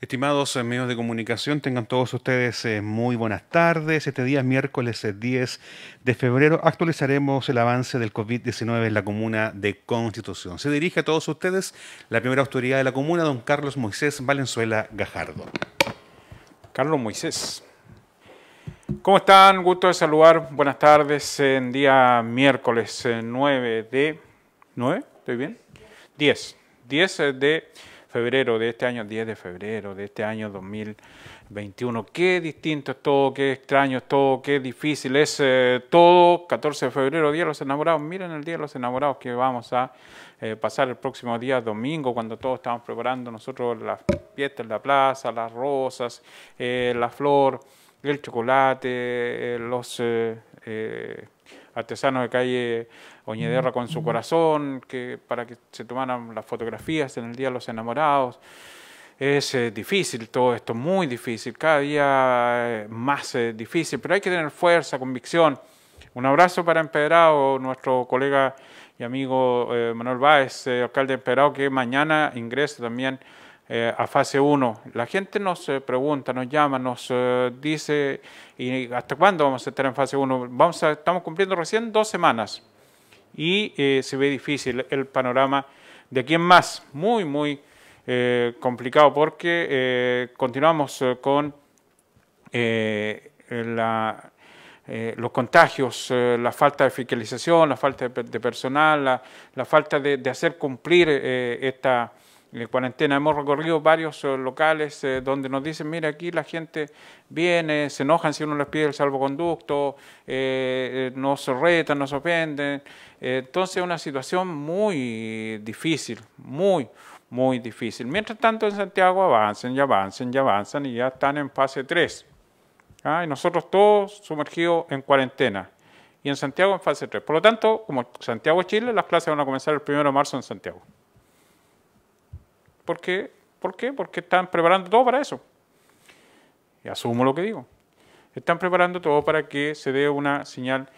Estimados eh, medios de comunicación, tengan todos ustedes eh, muy buenas tardes. Este día, miércoles 10 eh, de febrero, actualizaremos el avance del COVID-19 en la comuna de Constitución. Se dirige a todos ustedes la primera autoridad de la comuna, don Carlos Moisés Valenzuela Gajardo. Carlos Moisés. ¿Cómo están? Gusto de saludar. Buenas tardes. En día miércoles 9 de... ¿9? ¿Estoy bien? 10. 10 de febrero de este año, 10 de febrero de este año 2021. Qué distinto es todo, qué extraño es todo, qué difícil es eh, todo. 14 de febrero, Día de los Enamorados. Miren el Día de los Enamorados que vamos a eh, pasar el próximo día domingo, cuando todos estamos preparando nosotros las fiestas en la plaza, las rosas, eh, la flor, el chocolate, los artesanos de calle Oñederra con su corazón, que, para que se tomaran las fotografías en el Día de los Enamorados. Es eh, difícil todo esto, muy difícil, cada día eh, más eh, difícil, pero hay que tener fuerza, convicción. Un abrazo para Empedrado, nuestro colega y amigo Manuel Báez, alcalde de Empedrado, que mañana ingresa también eh, a fase 1. La gente nos eh, pregunta, nos llama, nos eh, dice, ¿y hasta cuándo vamos a estar en fase 1? estamos cumpliendo recién dos semanas y se ve difícil el panorama de aquí en más, muy, muy complicado porque continuamos con los contagios, la falta de fiscalización, la falta de, personal, la, falta de, hacer cumplir esta, en cuarentena. Hemos recorrido varios eh, locales eh, donde nos dicen, mira, aquí la gente viene, se enojan si uno les pide el salvoconducto, eh, nos retan, nos ofenden. entonces es una situación muy difícil, muy, muy difícil. Mientras tanto en Santiago avanzan, y avanzan, y avanzan y ya están en fase 3. ¿ah? Y nosotros todos sumergidos en cuarentena. Y en Santiago en fase 3. Por lo tanto, como Santiago, Chile, las clases van a comenzar el 1 de marzo en Santiago. ¿Por qué? Porque están preparando todo para eso. Y asumo lo que digo. Están preparando todo para que se dé una señal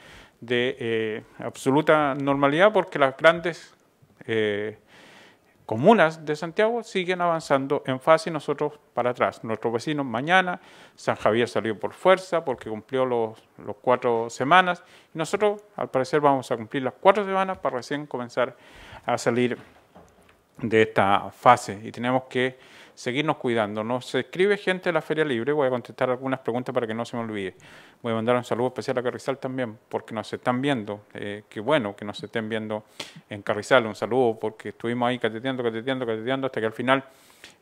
de eh, absoluta normalidad porque las grandes eh, comunas de Santiago siguen avanzando en fase y nosotros para atrás. Nuestros vecinos mañana, San Javier salió por fuerza porque cumplió los, los cuatro semanas y nosotros al parecer vamos a cumplir las cuatro semanas para recién comenzar a salir de esta fase y tenemos que seguirnos cuidando. Nos escribe gente de la Feria Libre, voy a contestar algunas preguntas para que no se me olvide. Voy a mandar un saludo especial a Carrizal también, porque nos están viendo. Eh, qué bueno que nos estén viendo en Carrizal. Un saludo, porque estuvimos ahí cateteando, cateteando, cateteando, hasta que al final,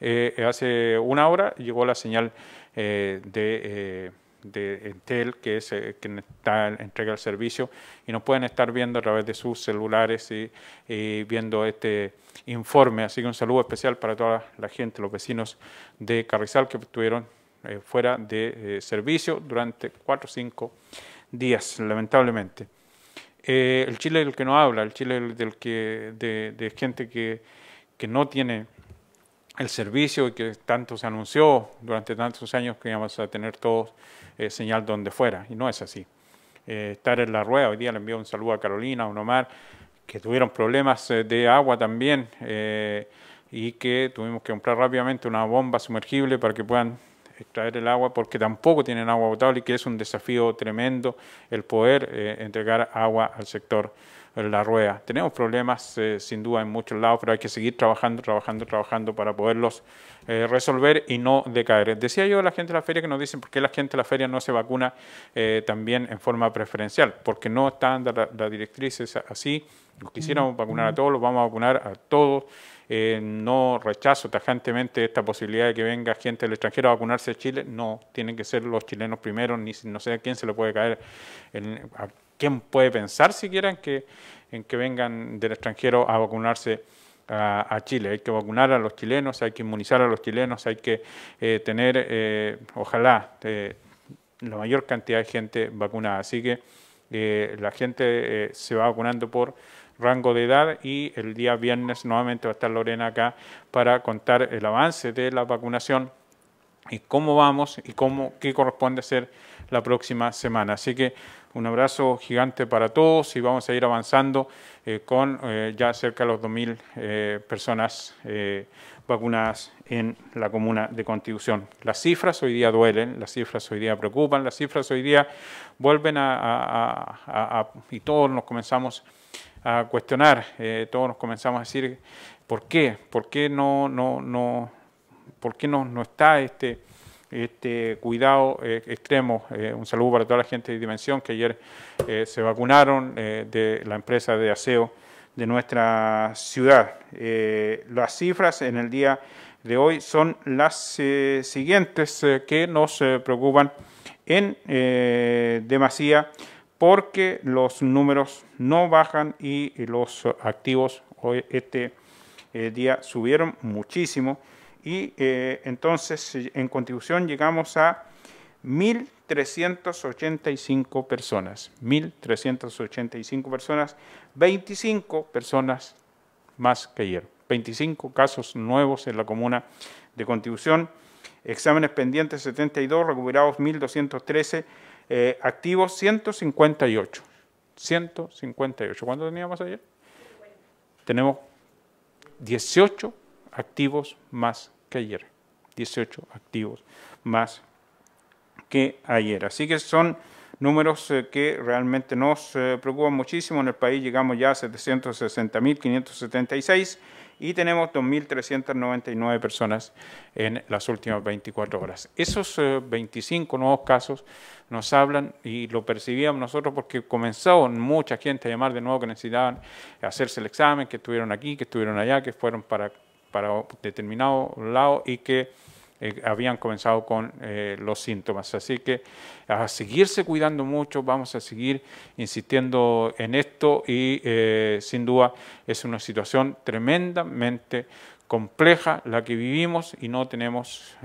eh, hace una hora, llegó la señal eh, de de Entel, que es eh, que quien está, entrega el servicio, y nos pueden estar viendo a través de sus celulares y, viendo este informe. Así que un saludo especial para toda la gente, los vecinos de Carrizal que estuvieron eh, fuera de eh, servicio durante cuatro o cinco días, lamentablemente. el Chile el que no habla, el Chile del que, de, de gente que, que no tiene el servicio que tanto se anunció durante tantos años que íbamos a tener todos eh, señal donde fuera, y no es así. Eh, estar en la rueda, hoy día le envío un saludo a Carolina, a Omar, que tuvieron problemas eh, de agua también y que tuvimos que comprar rápidamente una bomba sumergible para que puedan extraer el agua porque tampoco tienen agua potable y que es un desafío tremendo el poder entregar agua al sector la rueda. Tenemos problemas eh, sin duda en muchos lados, pero hay que seguir trabajando, trabajando, trabajando para poderlos eh, resolver y no decaer. Decía yo a la gente de la feria que nos dicen por qué la gente de la feria no se vacuna eh, también en forma preferencial, porque no están las la directrices así. Quisiéramos vacunar a todos, los vamos a vacunar a todos. no rechazo tajantemente esta posibilidad de que venga gente del extranjero a vacunarse a Chile. No, tienen que ser los chilenos primero, ni no sé a quién se le puede caer en, ¿Quién puede pensar siquiera en que, en que vengan del extranjero a vacunarse? a, Chile. Hay que vacunar a los chilenos, hay que inmunizar a los chilenos, hay que eh, tener, eh, ojalá, eh, la mayor cantidad de gente vacunada. Así que la gente se va vacunando por rango de edad y el día viernes nuevamente va a estar Lorena acá para contar el avance de la vacunación y cómo vamos y cómo qué corresponde hacer la próxima semana. Así que un abrazo gigante para todos y vamos a ir avanzando eh, con eh, ya cerca de los 2.000 eh, personas vacunadas en la comuna de Constitución. Las cifras hoy día duelen, las cifras hoy día preocupan, las cifras hoy día vuelven a... y todos nos comenzamos a cuestionar, todos nos comenzamos a decir, ¿por qué? ¿Por qué no, no, no, por qué no, no está este este cuidado eh, extremo. Eh, un saludo para toda la gente de Dimensión que ayer eh, se vacunaron de la empresa de aseo de nuestra ciudad. las cifras en el día de hoy son las siguientes que nos preocupan en demasía porque los números no bajan y los activos hoy este día subieron muchísimo y eh, entonces en contribución llegamos a 1.385 personas, 1.385 personas, 25 personas más que ayer, 25 casos nuevos en la comuna de contribución, exámenes pendientes 72, recuperados 1.213, eh, activos 158, 158. ¿Cuánto teníamos ayer? Tenemos 18 activos más que ayer. 18 activos más que ayer. Así que son números eh, que realmente nos eh, preocupan muchísimo. En el país llegamos ya a 760.576 y tenemos 2.399 personas en las últimas 24 horas. Esos 25 eh, nuevos casos nos hablan y lo percibíamos nosotros porque comenzó mucha gente a llamar de nuevo que necesitaban hacerse el examen, que estuvieron aquí, que estuvieron allá, que fueron para para determinado lado y que eh, habían comenzado con eh, los síntomas. Así que a seguirse cuidando mucho, vamos a seguir insistiendo en esto y eh, sin duda es una situación tremendamente compleja la que vivimos y no tenemos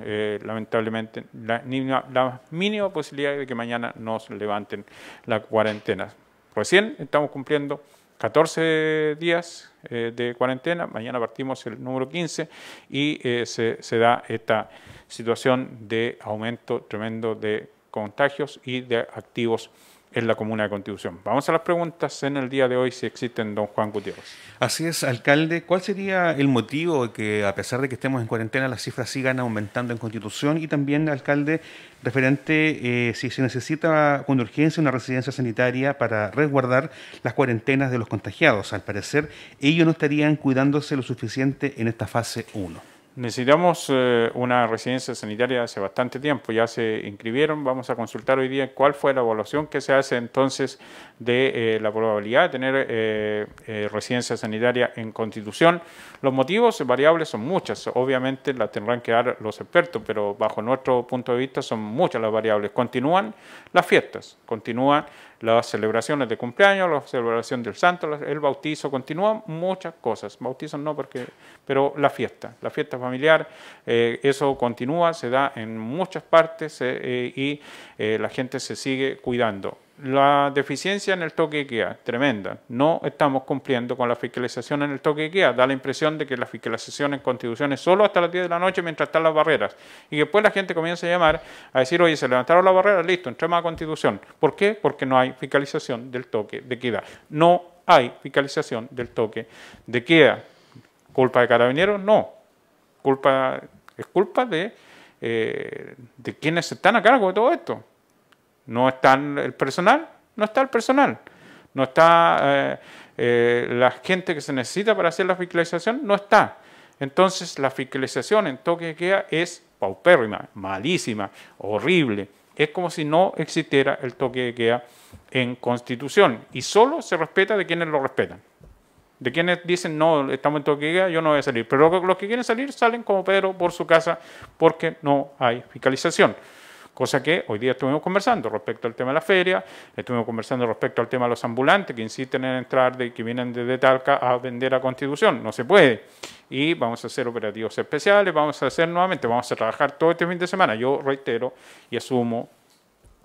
lamentablemente la, ni la mínima posibilidad de que mañana nos levanten la cuarentena. Recién estamos cumpliendo 14 días eh, de cuarentena, mañana partimos el número 15 y eh, se, se, da esta situación de aumento tremendo de contagios y de activos en la comuna de Constitución. Vamos a las preguntas en el día de hoy, si existen, don Juan Gutiérrez. Así es, alcalde. ¿Cuál sería el motivo de que, a pesar de que estemos en cuarentena, las cifras sigan aumentando en Constitución? Y también, alcalde, referente eh, si se necesita con urgencia una residencia sanitaria para resguardar las cuarentenas de los contagiados. Al parecer, ellos no estarían cuidándose lo suficiente en esta fase 1. Necesitamos eh, una residencia sanitaria hace bastante tiempo, ya se inscribieron, vamos a consultar hoy día cuál fue la evaluación que se hace entonces de eh, la probabilidad de tener eh, residencia sanitaria en constitución. Los motivos variables son muchas, obviamente las tendrán que dar los expertos, pero bajo nuestro punto de vista son muchas las variables. Continúan las fiestas, continúan las celebraciones de cumpleaños, la celebración del santo, el bautizo, continúan muchas cosas. Bautizo no, porque, pero la fiesta, la fiesta familiar, eh, eso continúa, se da en muchas partes eh, eh, y la gente se sigue cuidando la deficiencia en el toque de queda, tremenda. No estamos cumpliendo con la fiscalización en el toque de queda. Da la impresión de que la fiscalización en constitución es solo hasta las 10 de la noche mientras están las barreras. Y después la gente comienza a llamar a decir, oye, se levantaron las barreras, listo, entremos a constitución. ¿Por qué? Porque no hay fiscalización del toque de queda. No hay fiscalización del toque de queda. ¿Culpa de carabineros? No. Culpa, es culpa de, eh, de quienes están a cargo de todo esto. No está el personal, no está el personal. No está eh, eh, la gente que se necesita para hacer la fiscalización, no está. Entonces la fiscalización en toque de queda es paupérrima, malísima, horrible. Es como si no existiera el toque de queda en constitución y solo se respeta de quienes lo respetan. De quienes dicen, no, estamos en toque de yo no voy a salir. Pero los que quieren salir salen como Pedro por su casa porque no hay fiscalización. Cosa que hoy día estuvimos conversando respecto al tema de la feria, estuvimos conversando respecto al tema de los ambulantes que insisten en entrar, de, que vienen desde Talca a vender a Constitución. No se puede. Y vamos a hacer operativos especiales, vamos a hacer nuevamente, vamos a trabajar todo este fin de semana. Yo reitero y asumo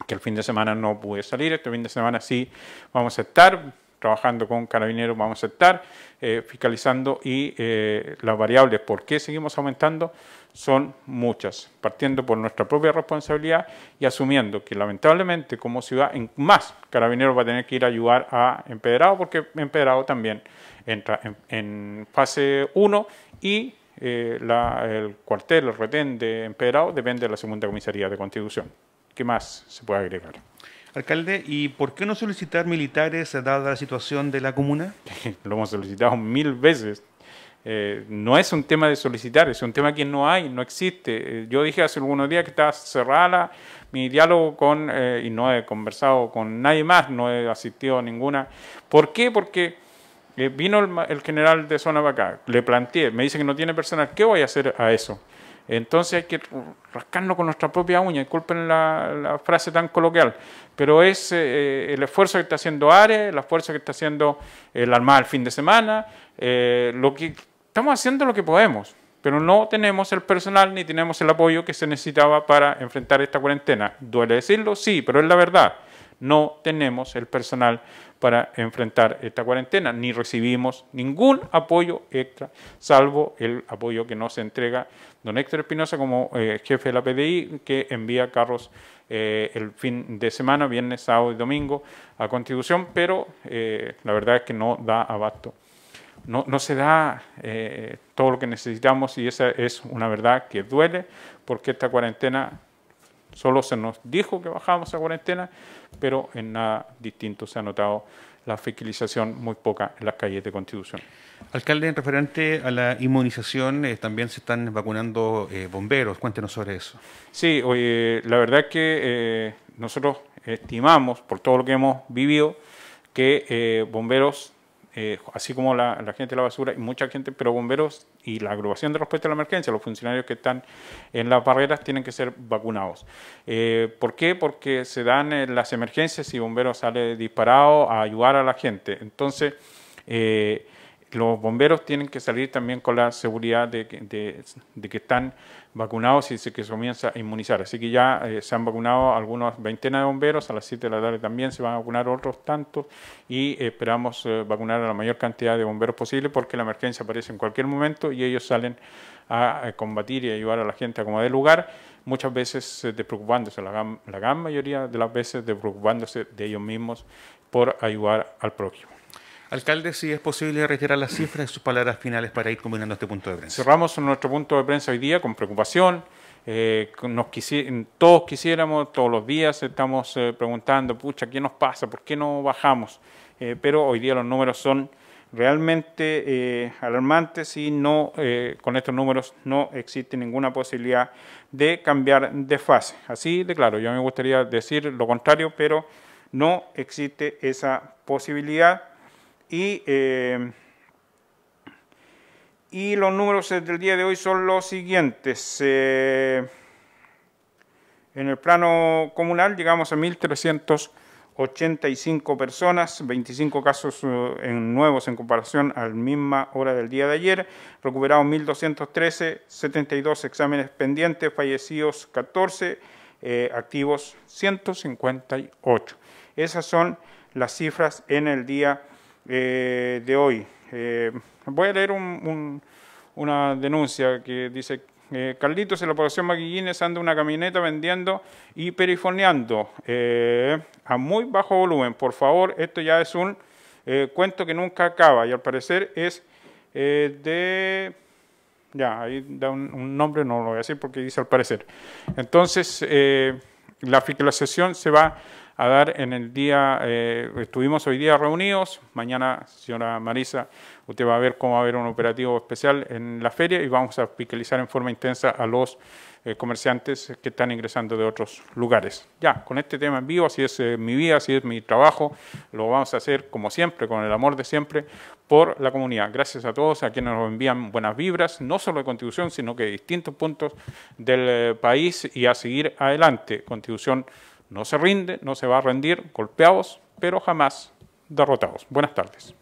que el fin de semana no pude salir, este fin de semana sí vamos a estar trabajando con carabineros vamos a estar eh, fiscalizando y eh, las variables por qué seguimos aumentando son muchas, partiendo por nuestra propia responsabilidad y asumiendo que lamentablemente como ciudad en más carabineros va a tener que ir a ayudar a Empedrado porque Empedrado también entra en, fase 1 y eh, el cuartel, el retén de Empedrado depende de la segunda comisaría de constitución. ¿Qué más se puede agregar? Alcalde, ¿y por qué no solicitar militares dada la situación de la comuna? Lo hemos solicitado mil veces. Eh, no es un tema de solicitar, es un tema que no hay, no existe. Eh, yo dije hace algunos días que estaba cerrada mi diálogo con, eh, y no he conversado con nadie más, no he asistido a ninguna. ¿Por qué? Porque vino el, el, general de zona para acá, le planteé, me dice que no tiene personal, ¿qué voy a hacer a eso? Entonces hay que rascarnos con nuestra propia uña, disculpen la, frase tan coloquial, pero es eh, eh, el esfuerzo que está haciendo Ares, el esfuerzo que está haciendo el eh, Armada el fin de semana, lo que estamos haciendo lo que podemos, pero no tenemos el personal ni tenemos el apoyo que se necesitaba para enfrentar esta cuarentena. Duele decirlo, sí, pero es la verdad no tenemos el personal para enfrentar esta cuarentena, ni recibimos ningún apoyo extra, salvo el apoyo que nos entrega don Héctor Espinosa como eh, jefe de la PDI, que envía carros eh, el fin de semana, viernes, sábado y domingo a Constitución, pero eh, la verdad es que no da abasto. No, no se da todo lo que necesitamos y esa es una verdad que duele porque esta cuarentena Solo se nos dijo que bajábamos a cuarentena, pero en nada distinto se ha notado la fiscalización muy poca en las calles de Constitución. Alcalde, en referente a la inmunización, eh, también se están vacunando eh, bomberos. Cuéntenos sobre eso. Sí, la verdad es que eh, nosotros estimamos, por todo lo que hemos vivido, que bomberos eh, así como la, gente de la basura y mucha gente, pero bomberos y la agrupación de respuesta a la emergencia, los funcionarios que están en las barreras tienen que ser vacunados. Eh, ¿Por qué? Porque se dan eh, las emergencias y bomberos sale disparado a ayudar a la gente. Entonces, eh, los bomberos tienen que salir también con la seguridad de, que están vacunados y que se comienza a inmunizar. Así que ya eh, se han vacunado algunas veintenas de bomberos, a las 7 de la tarde también se van a vacunar otros tantos y esperamos eh, vacunar a la mayor cantidad de bomberos posible porque la emergencia aparece en cualquier momento y ellos salen a, combatir y ayudar a la gente a como de lugar, muchas veces eh, despreocupándose, la la gran mayoría de las veces despreocupándose de ellos mismos por ayudar al prójimo. Alcalde, si es posible retirar las cifras en sus palabras finales para ir combinando este punto de prensa. Cerramos nuestro punto de prensa hoy día con preocupación. Eh, nos todos quisiéramos, todos los días estamos eh, preguntando, pucha, ¿qué nos pasa? ¿Por qué no bajamos? Eh, pero hoy día los números son realmente alarmantes y no, con estos números no existe ninguna posibilidad de cambiar de fase. Así de claro, yo me gustaría decir lo contrario, pero no existe esa posibilidad. Eh, y, los números del día de hoy son los siguientes. Eh, en el plano comunal llegamos a 1.385 personas, 25 casos eh, en nuevos en comparación a la misma hora del día de ayer, recuperados 1.213, 72 exámenes pendientes, fallecidos 14, activos 158. Esas son las cifras en el día eh, de hoy. Eh, voy a leer una denuncia que dice, Calditos eh, Carlitos en la población Maquillines anda una camioneta vendiendo y perifoneando a muy bajo volumen. Por favor, esto ya es un cuento que nunca acaba y al parecer es de... Ya, ahí da un, un, nombre, no lo voy a decir porque dice al parecer. Entonces, la fiscalización se va a dar en el día, eh, estuvimos hoy día reunidos, mañana, señora Marisa, usted va a ver cómo va a haber un operativo especial en la feria y vamos a fiscalizar en forma intensa a los eh, comerciantes que están ingresando de otros lugares. Ya, con este tema en vivo, así es eh, mi vida, así es mi trabajo, lo vamos a hacer como siempre, con el amor de siempre, por la comunidad. Gracias a todos, a quienes nos envían buenas vibras, no solo de contribución, sino que de distintos puntos del país y a seguir adelante. contribución no se rinde, no se va a rendir, golpeados, pero jamás derrotados. Buenas tardes.